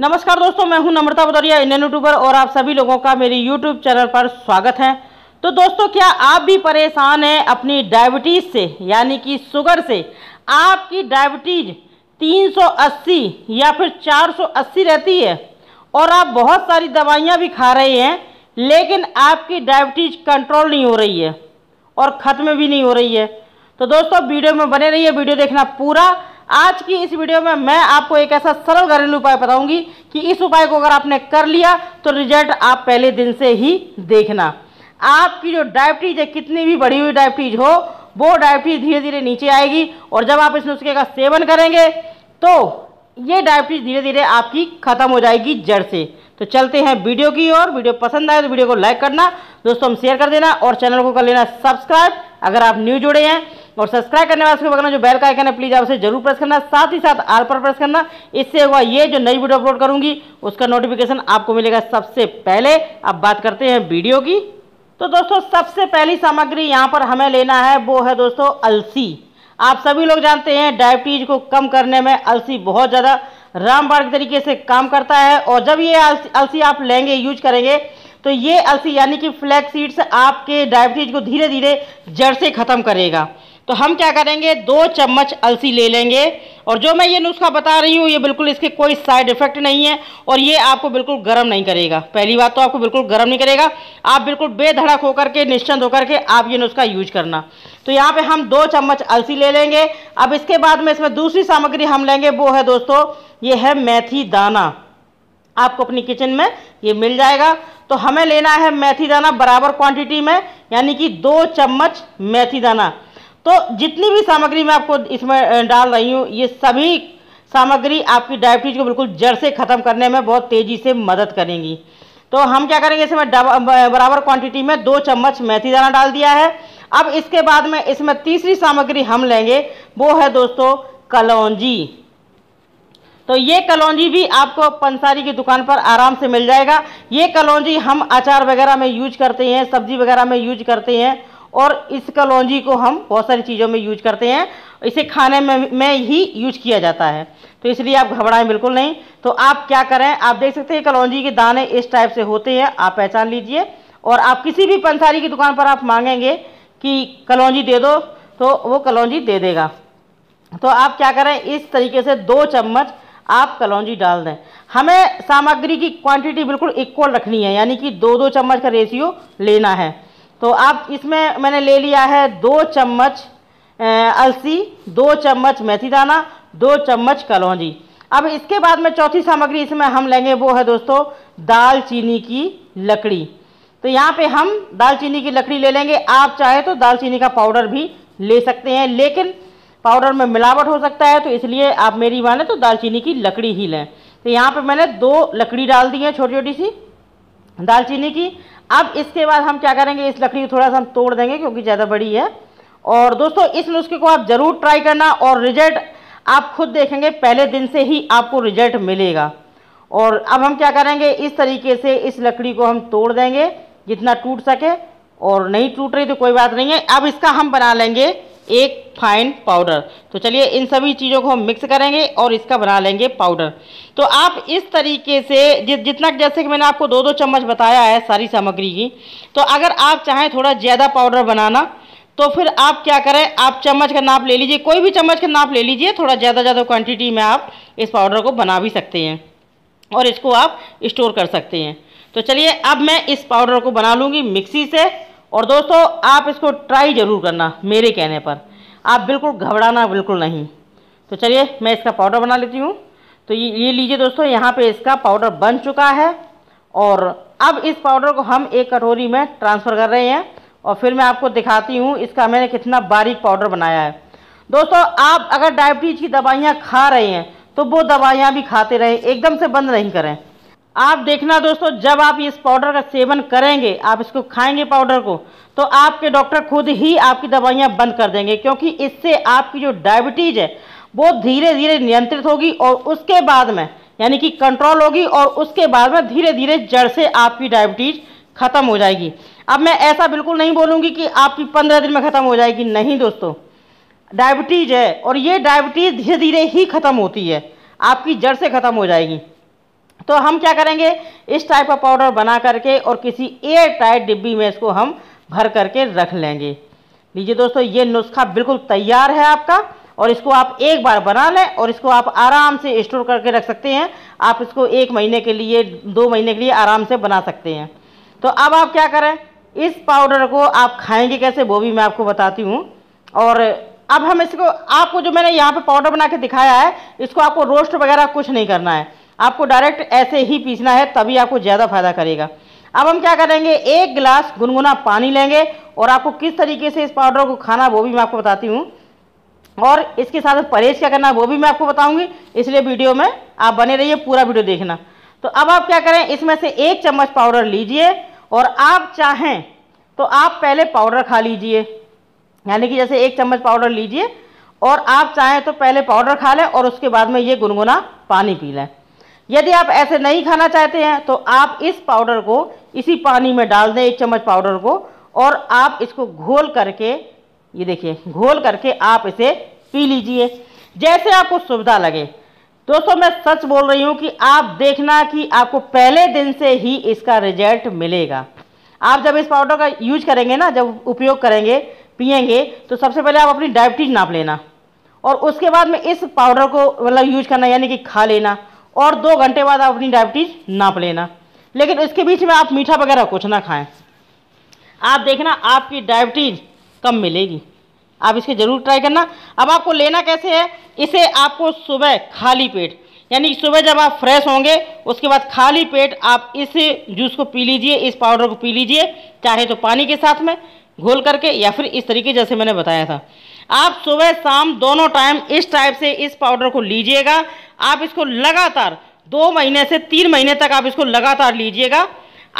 नमस्कार दोस्तों मैं हूं नम्रता भदौरिया इंडियन यूट्यूबर और आप सभी लोगों का मेरी यूट्यूब चैनल पर स्वागत है तो दोस्तों क्या आप भी परेशान हैं अपनी डायबिटीज़ से यानी कि शुगर से आपकी डायबिटीज 380 या फिर 480 रहती है और आप बहुत सारी दवाइयाँ भी खा रहे हैं लेकिन आपकी डायबिटीज कंट्रोल नहीं हो रही है और ख़त्म भी नहीं हो रही है तो दोस्तों वीडियो में बने रहिए वीडियो देखना पूरा आज की इस वीडियो में मैं आपको एक ऐसा सरल घरेलू उपाय बताऊंगी कि इस उपाय को अगर आपने कर लिया तो रिजल्ट आप पहले दिन से ही देखना आपकी जो डायबिटीज है कितनी भी बढ़ी हुई डायबिटीज हो वो डायबिटीज धीरे धीरे नीचे आएगी और जब आप इस नुस्खे का सेवन करेंगे तो ये डायबिटीज धीरे धीरे आपकी खत्म हो जाएगी जड़ से तो चलते हैं वीडियो की ओर वीडियो पसंद आए तो वीडियो को लाइक करना दोस्तों हम शेयर कर देना और चैनल को कर लेना सब्सक्राइब अगर आप न्यू जुड़े हैं और सब्सक्राइब करने वाले बगल जो बेल का आइकन है प्लीज़ आप उसे जरूर प्रेस करना साथ ही साथ आल पर प्रेस करना इससे हुआ ये जो नई वीडियो अपलोड करूंगी उसका नोटिफिकेशन आपको मिलेगा सबसे पहले अब बात करते हैं वीडियो की तो दोस्तों सबसे पहली सामग्री यहाँ पर हमें लेना है वो है दोस्तों अलसी आप सभी लोग जानते हैं डायबिटीज को कम करने में अलसी बहुत ज़्यादा रामबाग तरीके से काम करता है और जब ये अलसी आप लेंगे यूज करेंगे तो ये अलसी यानी कि फ्लैक्स सीड्स आपके डायबिटीज को धीरे धीरे जड़ से ख़त्म करेगा तो हम क्या करेंगे दो चम्मच अलसी ले लेंगे और जो मैं ये नुस्खा बता रही हूँ ये बिल्कुल इसके कोई साइड इफ़ेक्ट नहीं है और ये आपको बिल्कुल गर्म नहीं करेगा पहली बात तो आपको बिल्कुल गर्म नहीं करेगा आप बिल्कुल बेधड़क होकर के निश्चिंत होकर के आप ये नुस्खा यूज करना तो यहाँ पे हम दो चम्मच अलसी ले लेंगे अब इसके बाद में इसमें दूसरी सामग्री हम लेंगे वो है दोस्तों ये है मेथी दाना आपको अपनी किचन में ये मिल जाएगा तो हमें लेना है मेथी दाना बराबर क्वांटिटी में यानी कि दो चम्मच मेथी दाना तो जितनी भी सामग्री मैं आपको इसमें डाल रही हूँ ये सभी सामग्री आपकी डायबिटीज को बिल्कुल जड़ से ख़त्म करने में बहुत तेज़ी से मदद करेंगी तो हम क्या करेंगे इसमें बराबर क्वांटिटी में दो चम्मच मेथी दाना डाल दिया है अब इसके बाद में इसमें तीसरी सामग्री हम लेंगे वो है दोस्तों कलौजी तो ये कलौजी भी आपको पंसारी की दुकान पर आराम से मिल जाएगा ये कलौजी हम अचार वगैरह में यूज करते हैं सब्जी वगैरह में यूज करते हैं और इस कलौजी को हम बहुत सारी चीज़ों में यूज करते हैं इसे खाने में में ही यूज किया जाता है तो इसलिए आप घबराएं बिल्कुल नहीं तो आप क्या करें आप देख सकते हैं कलौजी के दाने इस टाइप से होते हैं आप पहचान लीजिए और आप किसी भी पंसारी की दुकान पर आप मांगेंगे कि कलौजी दे दो तो वो कलौजी दे देगा तो आप क्या करें इस तरीके से दो चम्मच आप कलौजी डाल दें हमें सामग्री की क्वांटिटी बिल्कुल इक्वल रखनी है यानी कि दो दो चम्मच का रेशियो लेना है तो आप इसमें मैंने ले लिया है दो चम्मच अलसी दो चम्मच मेथी दाना दो चम्मच कलौजी अब इसके बाद में चौथी सामग्री इसमें हम लेंगे वो है दोस्तों दालचीनी की लकड़ी तो यहाँ पे हम दालचीनी की लकड़ी ले लेंगे आप चाहे तो दालचीनी का पाउडर भी ले सकते हैं लेकिन पाउडर में मिलावट हो सकता है तो इसलिए आप मेरी माने तो दालचीनी की लकड़ी ही लें तो यहाँ पर मैंने दो लकड़ी डाल दी है छोटी छोटी सी दालचीनी की अब इसके बाद हम क्या करेंगे इस लकड़ी को थोड़ा सा हम तोड़ देंगे क्योंकि ज़्यादा बड़ी है और दोस्तों इस नुस्खे को आप ज़रूर ट्राई करना और रिजल्ट आप खुद देखेंगे पहले दिन से ही आपको रिजल्ट मिलेगा और अब हम क्या करेंगे इस तरीके से इस लकड़ी को हम तोड़ देंगे जितना टूट सके और नहीं टूट रही तो कोई बात नहीं है अब इसका हम बना लेंगे एक फाइन पाउडर तो चलिए इन सभी चीज़ों को हम मिक्स करेंगे और इसका बना लेंगे पाउडर तो आप इस तरीके से जि, जितना जैसे कि मैंने आपको दो दो चम्मच बताया है सारी सामग्री की तो अगर आप चाहें थोड़ा ज़्यादा पाउडर बनाना तो फिर आप क्या करें आप चम्मच का नाप ले लीजिए कोई भी चम्मच का नाप ले लीजिए थोड़ा ज़्यादा ज़्यादा क्वान्टिटी में आप इस पाउडर को बना भी सकते हैं और इसको आप स्टोर कर सकते हैं तो चलिए अब मैं इस पाउडर को बना लूँगी मिक्सी से और दोस्तों आप इसको ट्राई ज़रूर करना मेरे कहने पर आप बिल्कुल घबराना बिल्कुल नहीं तो चलिए मैं इसका पाउडर बना लेती हूँ तो ये ये लीजिए दोस्तों यहाँ पे इसका पाउडर बन चुका है और अब इस पाउडर को हम एक कटोरी में ट्रांसफ़र कर रहे हैं और फिर मैं आपको दिखाती हूँ इसका मैंने कितना बारीक पाउडर बनाया है दोस्तों आप अगर डायबिटीज़ की दवाइयाँ खा रहे हैं तो वो दवाइयाँ भी खाते रहें एकदम से बंद नहीं करें आप देखना दोस्तों जब आप इस पाउडर का सेवन करेंगे आप इसको खाएंगे पाउडर को तो आपके डॉक्टर खुद ही आपकी दवाइयाँ बंद कर देंगे क्योंकि इससे आपकी जो डायबिटीज़ है वो धीरे धीरे नियंत्रित होगी और उसके बाद में यानी कि कंट्रोल होगी और उसके बाद में धीरे धीरे जड़ से आपकी डायबिटीज़ ख़त्म हो जाएगी अब मैं ऐसा बिल्कुल नहीं बोलूँगी कि आपकी पंद्रह दिन में ख़त्म हो जाएगी नहीं दोस्तों डायबिटीज़ है और ये डायबिटीज़ धीरे धीरे ही ख़त्म होती है आपकी जड़ से ख़त्म हो जाएगी तो हम क्या करेंगे इस टाइप का पाउडर बना करके और किसी एयर टाइट डिब्बी में इसको हम भर करके रख लेंगे लीजिए दोस्तों ये नुस्खा बिल्कुल तैयार है आपका और इसको आप एक बार बना लें और इसको आप आराम से स्टोर करके रख सकते हैं आप इसको एक महीने के लिए दो महीने के लिए आराम से बना सकते हैं तो अब आप क्या करें इस पाउडर को आप खाएंगे कैसे वो भी मैं आपको बताती हूँ और अब हम इसको आपको जो मैंने यहाँ पे पाउडर बना के दिखाया है इसको आपको रोस्ट वगैरह कुछ नहीं करना है आपको डायरेक्ट ऐसे ही पीसना है तभी आपको ज़्यादा फायदा करेगा अब हम क्या करेंगे एक गिलास गुनगुना पानी लेंगे और आपको किस तरीके से इस पाउडर को खाना वो भी मैं आपको बताती हूँ और इसके साथ परहेज क्या करना है वो भी मैं आपको बताऊँगी इसलिए वीडियो में आप बने रहिए पूरा वीडियो देखना तो अब आप क्या करें इसमें से एक चम्मच पाउडर लीजिए और आप चाहें तो आप पहले पाउडर खा लीजिए यानी कि जैसे एक चम्मच पाउडर लीजिए और आप चाहें तो पहले पाउडर खा लें और उसके बाद में ये गुनगुना पानी पी लें यदि आप ऐसे नहीं खाना चाहते हैं तो आप इस पाउडर को इसी पानी में डाल दें एक चम्मच पाउडर को और आप इसको घोल करके ये देखिए घोल करके आप इसे पी लीजिए जैसे आपको सुविधा लगे दोस्तों मैं सच बोल रही हूँ कि आप देखना कि आपको पहले दिन से ही इसका रिजल्ट मिलेगा आप जब इस पाउडर का यूज करेंगे ना जब उपयोग करेंगे पियेंगे तो सबसे पहले आप अपनी डायबिटीज नाप लेना और उसके बाद में इस पाउडर को मतलब यूज करना यानी कि खा लेना और दो घंटे बाद आप अपनी डायबिटीज़ नाप लेना लेकिन इसके बीच में आप मीठा वगैरह कुछ ना खाएं आप देखना आपकी डायबिटीज़ कम मिलेगी आप इसके ज़रूर ट्राई करना अब आपको लेना कैसे है इसे आपको सुबह खाली पेट यानी सुबह जब आप फ्रेश होंगे उसके बाद खाली पेट आप इस जूस को पी लीजिए इस पाउडर को पी लीजिए चाहे तो पानी के साथ में घोल करके या फिर इस तरीके जैसे मैंने बताया था आप सुबह शाम दोनों टाइम इस टाइप से इस पाउडर को लीजिएगा आप इसको लगातार दो महीने से तीन महीने तक आप इसको लगातार लीजिएगा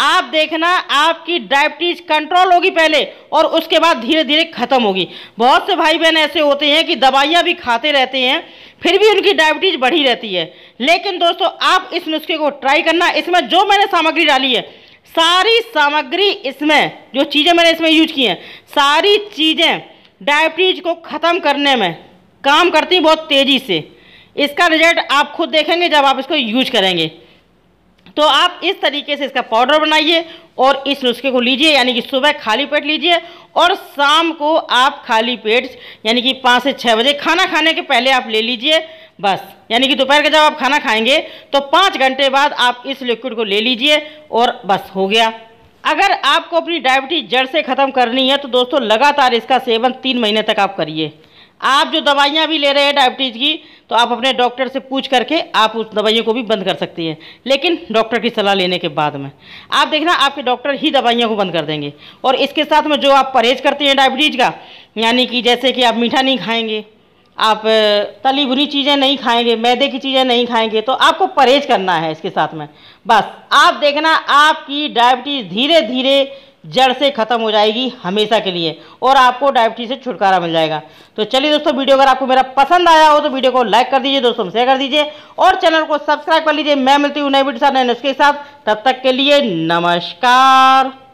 आप देखना आपकी डायबिटीज कंट्रोल होगी पहले और उसके बाद धीरे धीरे खत्म होगी बहुत से भाई बहन ऐसे होते हैं कि दवाइयाँ भी खाते रहते हैं फिर भी उनकी डायबिटीज बढ़ी रहती है लेकिन दोस्तों आप इस नुस्खे को ट्राई करना इसमें जो मैंने सामग्री डाली है सारी सामग्री इसमें जो चीज़ें मैंने इसमें यूज की हैं सारी चीज़ें डायबिटीज को ख़त्म करने में काम करती हैं बहुत तेज़ी से इसका रिजल्ट आप खुद देखेंगे जब आप इसको यूज करेंगे तो आप इस तरीके से इसका पाउडर बनाइए और इस नुस्खे को लीजिए यानी कि सुबह खाली पेट लीजिए और शाम को आप खाली पेट यानी कि पाँच से छः बजे खाना खाने के पहले आप ले लीजिए बस यानी कि दोपहर का जब आप खाना खाएंगे तो पाँच घंटे बाद आप इस लिक्विड को ले लीजिए और बस हो गया अगर आपको अपनी डायबिटीज जड़ से ख़त्म करनी है तो दोस्तों लगातार इसका सेवन तीन महीने तक आप करिए आप जो दवाइयाँ भी ले रहे हैं डायबिटीज़ की तो आप अपने डॉक्टर से पूछ करके आप उस दवाइयों को भी बंद कर सकती हैं लेकिन डॉक्टर की सलाह लेने के बाद में आप देखना आपके डॉक्टर ही दवाइयों को बंद कर देंगे और इसके साथ में जो आप परहेज करते हैं डायबिटीज़ का यानी कि जैसे कि आप मीठा नहीं खाएंगे आप तली भुनी चीज़ें नहीं खाएंगे मैदे की चीज़ें नहीं खाएंगे तो आपको परहेज करना है इसके साथ में बस आप देखना आपकी डायबिटीज़ धीरे धीरे जड़ से ख़त्म हो जाएगी हमेशा के लिए और आपको डायबिटीज़ से छुटकारा मिल जाएगा तो चलिए दोस्तों वीडियो अगर आपको मेरा पसंद आया हो तो वीडियो को लाइक कर दीजिए दोस्तों शेयर कर दीजिए और चैनल को सब्सक्राइब कर लीजिए मैं मिलती हूँ नए वीडियो साथ नए नुस्खे के साथ तब तक के लिए नमस्कार